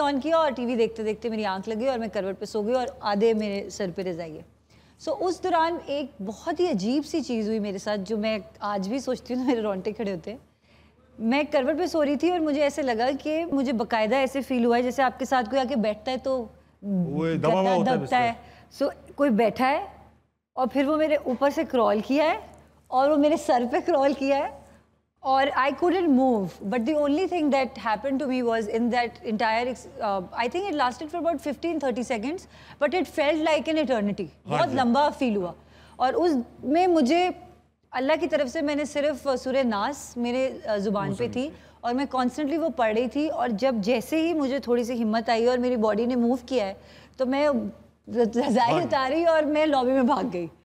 on किया और TV देखते देखते मेरी आंख लगी और मैं करवट पे सो गई और आधे मेरे सर पे जाइए सो so, उस दौरान एक बहुत ही अजीब सी चीज़ हुई मेरे साथ जो मैं आज भी सोचती हूँ तो मेरे रोंटे खड़े होते हैं मैं करवट पे सो रही थी और मुझे ऐसे लगा कि मुझे बकायदा ऐसे फील हुआ है जैसे आपके साथ कोई आके बैठता है तो दबता है सो so, कोई बैठा है और फिर वो मेरे ऊपर से क्रॉल किया है और वो मेरे सर पे क्रॉल किया है और I couldn't move but the only thing that happen to me was in that entire I think it lasted for about fifteen thirty seconds but it felt like an eternity बहुत लंबा feel हुआ और उस में मुझे अल्लाह की तरफ से मैंने सिर्फ uh, सुर नास मेरे uh, जुबान पे थी और मैं कॉन्स्टेंटली वो पढ़ रही थी और जब जैसे ही मुझे थोड़ी सी हिम्मत आई और मेरी बॉडी ने मूव किया है तो मैं uh, जजाई हाँ उतारी और मैं लॉबी में भाग गई